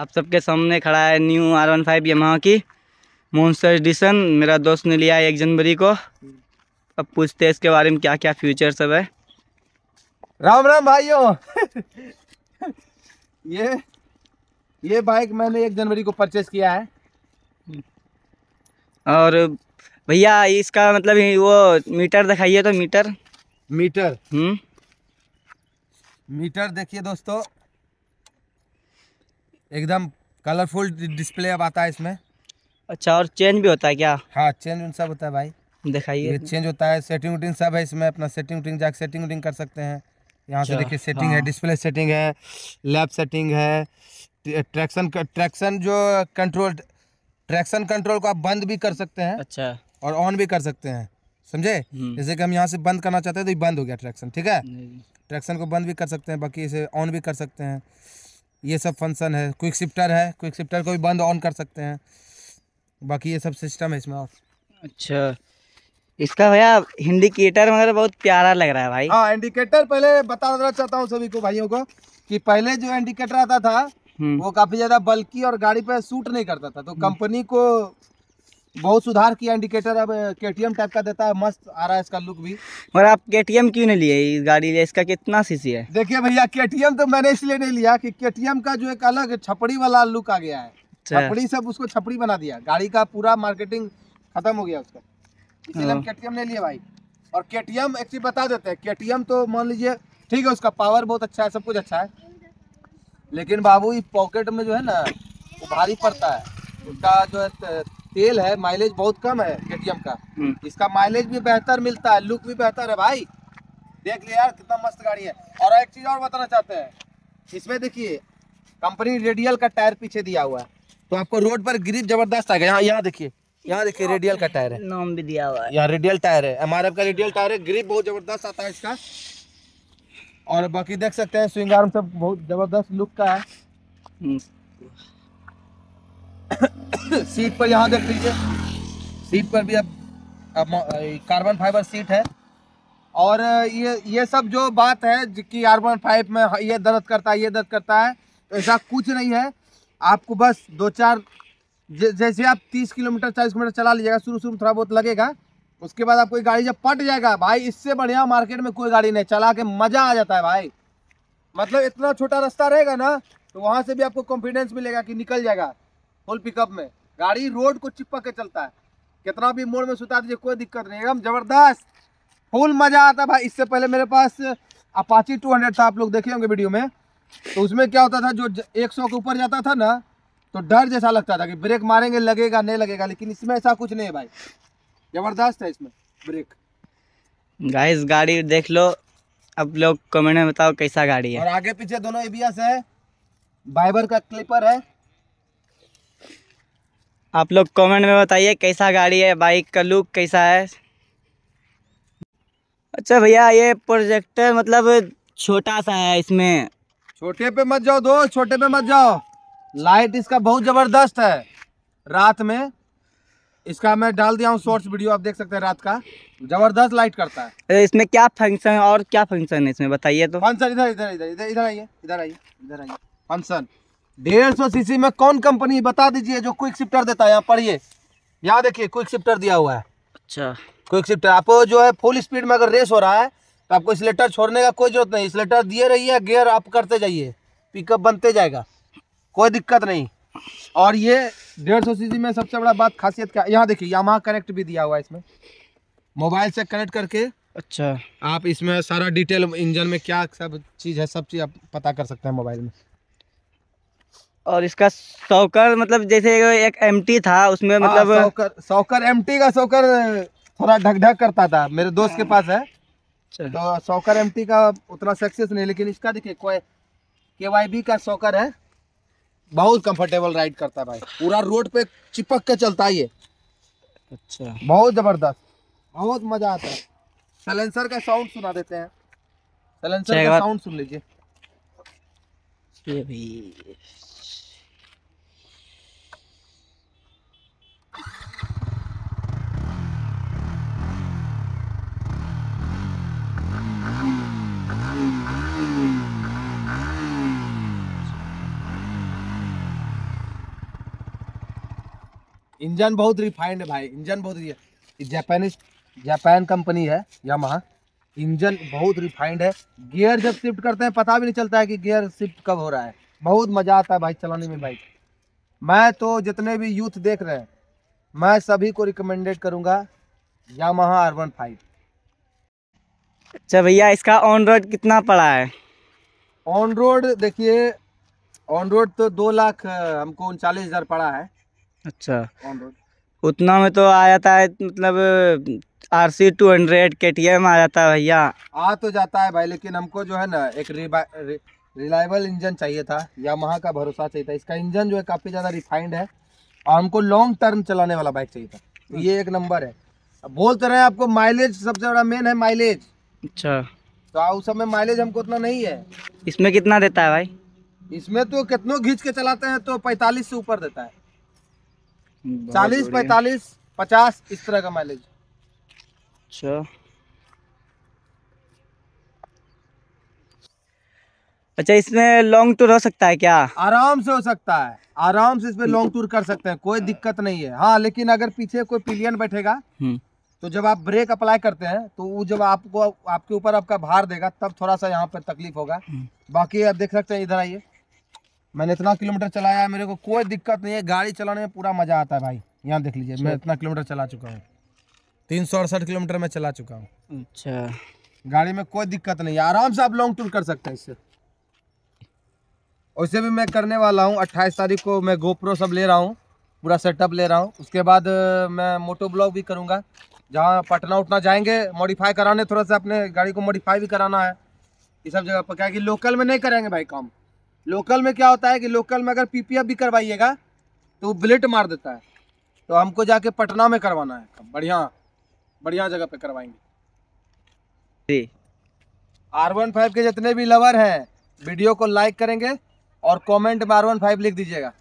आप सबके सामने खड़ा है new R one five Yamaha की मॉन्स्टर एडिशन मेरा दोस्त ने लिया है एक जनवरी को अब पूछते हैं इसके बारे में क्या क्या फ्यूचर सब है राम राम भाइयों ये ये बाइक मैंने एक जनवरी को परचेस किया है और भैया इसका मतलब वो मीटर दिखाइए तो मीटर मीटर हम्म मीटर देखिए दोस्तों एकदम कलरफुल डिस्प्ले अब आता है इसमें अच्छा और चेंज भी होता है क्या हाँ चेंज सब होता है भाई दिखाइए चेंज होता है सेटिंग उटिंग सब है इसमें अपना सेटिंग उटिंग जाकर सेटिंग उटिंग कर सकते हैं यहाँ से अच्छा, देखिए सेटिंग हाँ। है डिस्प्ले सेटिंग है लैब सेटिंग है ट्रैक्शन ट्रैक्शन जो कंट्रोल ट्रैक्शन कंट्रोल को आप बंद भी कर सकते हैं अच्छा और ऑन भी कर सकते हैं समझे हम्म। जैसे कि हम यहाँ से बंद करना चाहते हैं तो ये बंद हो गया ट्रैक्शन ठीक है ट्रैक्शन को बंद भी कर सकते हैं बाकी इसे ऑन भी कर सकते हैं ये सब फंक्शन है क्विक शिफ्टर है क्विक शिफ्टर को भी बंद ऑन कर सकते हैं बाकी ये सब सिस्टम है इसमें और अच्छा इसका भैया इंडिकेटर मतलब बहुत प्यारा लग रहा है भाई हाँ इंडिकेटर पहले बता देना चाहता हूँ सभी को भाइयों को कि पहले जो इंडिकेटर आता था हम्म। वो काफी ज्यादा बल्कि और गाड़ी पे सूट नहीं करता था तो कंपनी हम्म। को बहुत सुधार किया इंडिकेटर अब के टाइप का देता है मस्त आ रहा है इसका लुक भी मगर आप के क्यों नहीं लिए इस गाड़ी लिए इसका कितना सीसी है देखिए भैया के तो मैंने इसलिए नहीं लिया कि के का जो एक अलग छपड़ी वाला लुक आ गया है अच्छा। छपड़ी सब उसको छपड़ी बना दिया गाड़ी का पूरा मार्केटिंग खत्म हो गया उसका इसलिए हम के हाँ। नहीं लिया भाई और के टी बता देते हैं के तो मान लीजिए ठीक है उसका पावर बहुत अच्छा है सब कुछ अच्छा है लेकिन बाबू पॉकेट में जो है ना भारी पड़ता है उसका जो है तेल है माइलेज बहुत कम है के का हम्म। इसका माइलेज भी बेहतर मिलता है लुक भी बेहतर है भाई देख लिया यार कितना मस्त गाड़ी है और एक चीज और बताना चाहते हैं इसमें देखिए कंपनी रेडियल का टायर पीछे दिया हुआ है तो आपको रोड पर ग्रिप जबरदस्त आएगा यहाँ यहाँ देखिए यहाँ देखिए रेडियल का टायर है नाम भी दिया हुआ है यहाँ रेडियल टायर है एम का रेडियल टायर है ग्रिप बहुत जबरदस्त आता है इसका और बाकी देख सकते हैं स्विंग आर्म सब बहुत जबरदस्त लुक का है हम्म। सीट पर यहाँ देख लीजिए सीट पर भी अब, कार्बन फाइबर सीट है और ये ये सब जो बात है कि कार्बन फाइब में ये दर्द करता है ये दर्द करता है तो ऐसा कुछ नहीं है आपको बस दो चार जैसे आप तीस किलोमीटर चालीस किलोमीटर चला लीजिएगा शुरू शुरू में थोड़ा बहुत लगेगा उसके बाद आपको गाड़ी जब पट जाएगा भाई इससे बढ़िया मार्केट में कोई गाड़ी नहीं चला के मज़ा आ जाता है भाई मतलब इतना छोटा रास्ता रहेगा ना तो वहाँ से भी आपको कॉन्फिडेंस मिलेगा कि निकल जाएगा फुल पिकअप में गाड़ी रोड को चिपक के चलता है कितना भी मोड़ में सुता दीजिए कोई दिक्कत नहीं एकदम जबरदस्त फुल मजा आता भाई इससे पहले मेरे पास अपाची 200 था आप लोग देखे होंगे वीडियो में तो उसमें क्या होता था जो 100 के ऊपर जाता था ना तो डर जैसा लगता था कि ब्रेक मारेंगे लगेगा नहीं लगेगा लेकिन इसमें ऐसा कुछ नहीं है भाई जबरदस्त है इसमें ब्रेक गाइस गाड़ी देख लो अब लोग कमेंट में बताओ कैसा गाड़ी है और आगे पीछे दोनों एबीएस है बाइबर का क्लिपर है आप लोग कमेंट में बताइए कैसा गाड़ी है बाइक का लुक कैसा है अच्छा भैया ये प्रोजेक्टर मतलब छोटा सा है इसमें छोटे पे मत जाओ दोस्त छोटे पे मत जाओ लाइट इसका बहुत ज़बरदस्त है रात में इसका मैं डाल दिया हूँ शॉर्ट्स वीडियो आप देख सकते हैं रात का जबरदस्त लाइट करता है इसमें क्या फंक्शन है और क्या फंक्शन है इसमें बताइए तो फंक्शन इधर इधर इधर इधर आइए इधर आइए इधर आइए फंक्शन डेढ़ सौ सीसी में कौन कंपनी बता दीजिए जो क्विक शिफ्टर देता है यहाँ पढ़िए यहाँ देखिए क्विक शिफ्टर दिया हुआ है अच्छा क्विक शिफ्टर आपको जो है फुल स्पीड में अगर रेस हो रहा है तो आपको स्लेटर छोड़ने का कोई जरूरत नहीं स्लेटर दिए रहिए गियर आप करते जाइए पिकअप बनते जाएगा कोई दिक्कत नहीं और ये डेढ़ सौ सी में सबसे बड़ा बात खासियत क्या यहाँ देखिए यामा कनेक्ट भी दिया हुआ है इसमें मोबाइल से कनेक्ट करके अच्छा आप इसमें सारा डिटेल इंजन में क्या सब चीज़ है सब चीज़ आप पता कर सकते हैं मोबाइल में और इसका सौकर मतलब जैसे एक एमटी था उसमें हाँ, मतलब सौकर सौकर एमटी का सौकर थोड़ा ढक ढक करता था मेरे दोस्त के पास है अच्छा। तो सौकर एमटी का उतना सक्सेस नहीं लेकिन इसका देखिए के वाई बी का सौकर है बहुत कंफर्टेबल राइड करता भाई पूरा रोड पे चिपक के चलता ये अच्छा बहुत जबरदस्त बहुत मजा आता है सलेंसर का साउंड सुना देते हैं सलेंसर अच्छा, का साउंड सुन लीजिए इंजन बहुत रिफाइंड है भाई इंजन बहुत जापानीज जापान कंपनी है यामा इंजन बहुत रिफाइंड है गियर जब शिफ्ट करते हैं पता भी नहीं चलता है कि गियर शिफ्ट कब हो रहा है बहुत मज़ा आता है भाई चलाने में बाइक मैं तो जितने भी यूथ देख रहे हैं मैं सभी को रिकमेंडेड करूँगा यामा आर वन फाइव अच्छा भैया इसका ऑन रोड कितना पड़ा है ऑन रोड देखिए ऑन रोड तो दो लाख हमको उनचालीस हज़ार पड़ा है अच्छा उतना में तो आ जाता है मतलब आर सी टू हंड्रेड के टी एम आ जाता है भैया आ तो जाता है भाई लेकिन हमको जो है ना एक रिलायबल इंजन चाहिए था वहाँ का भरोसा चाहिए था इसका इंजन जो है काफ़ी ज़्यादा रिफाइंड है और हमको लॉन्ग टर्म चलाने वाला बाइक चाहिए था ये एक नंबर है बोलते रहे आपको माइलेज सबसे बड़ा मेन है माइलेज अच्छा तो उस समय माइलेज हमको उतना नहीं है इसमें कितना देता है भाई इसमें तो कितनों घींच के चलाते हैं तो पैंतालीस से ऊपर देता है चालीस पैतालीस पचास इस तरह का माइलेज अच्छा अच्छा इसमें लॉन्ग टूर हो सकता है क्या आराम से हो सकता है आराम से इसमें लॉन्ग टूर कर सकते हैं कोई दिक्कत नहीं है हाँ लेकिन अगर पीछे कोई पिलियन बैठेगा हम्म। तो जब आप ब्रेक अप्लाई करते हैं तो वो जब आपको आपके ऊपर आपका भार देगा तब थोड़ा सा यहाँ पर तकलीफ होगा हम्म। बाकी आप देख सकते हैं इधर आइए मैंने इतना किलोमीटर चलाया है मेरे को कोई दिक्कत नहीं है गाड़ी चलाने में पूरा मज़ा आता है भाई यहाँ देख लीजिए मैं अच्छा। इतना किलोमीटर चला चुका हूँ तीन सौ अड़सठ किलोमीटर में चला चुका हूँ अच्छा गाड़ी में कोई दिक्कत नहीं है आराम से आप लॉन्ग टूर कर सकते हैं इससे वैसे भी मैं करने वाला हूँ अट्ठाईस तारीख को मैं गोप्रो सब ले रहा हूँ पूरा सेटअप ले रहा हूँ उसके बाद मैं मोटो ब्लॉग भी करूँगा जहाँ पटना उठना जाएंगे मॉडिफाई कराने थोड़ा सा अपने गाड़ी को मॉडिफाई भी कराना है ये सब जगह पर क्या कि लोकल में नहीं करेंगे भाई काम लोकल में क्या होता है कि लोकल में अगर पीपीएफ भी करवाइएगा तो वो बुलेट मार देता है तो हमको जाके पटना में करवाना है बढ़िया बढ़िया जगह पे करवाएंगे आर वन फाइव के जितने भी लवर हैं वीडियो को लाइक करेंगे और कमेंट में आर वन फाइव लिख दीजिएगा